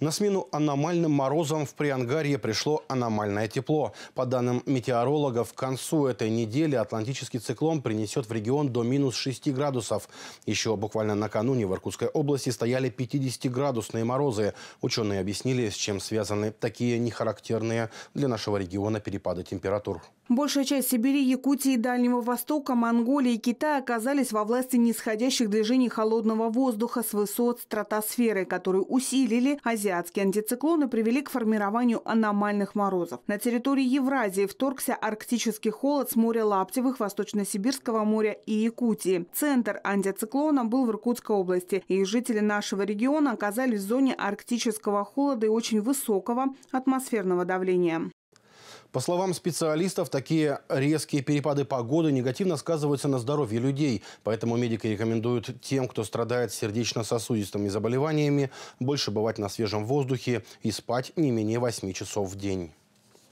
На смену аномальным морозам в Приангарье пришло аномальное тепло. По данным метеорологов, к концу этой недели атлантический циклон принесет в регион до минус 6 градусов. Еще буквально накануне в Иркутской области стояли 50-градусные морозы. Ученые объяснили, с чем связаны такие нехарактерные для нашего региона перепады температур. Большая часть Сибири, Якутии, Дальнего Востока, Монголии и Китая оказались во власти нисходящих движений холодного воздуха с высот стратосферы, которые усилили азиатские Азиатские антициклоны привели к формированию аномальных морозов. На территории Евразии вторгся арктический холод с моря Лаптевых, Восточно-Сибирского моря и Якутии. Центр антициклона был в Иркутской области, и жители нашего региона оказались в зоне арктического холода и очень высокого атмосферного давления. По словам специалистов, такие резкие перепады погоды негативно сказываются на здоровье людей. Поэтому медики рекомендуют тем, кто страдает сердечно-сосудистыми заболеваниями, больше бывать на свежем воздухе и спать не менее 8 часов в день.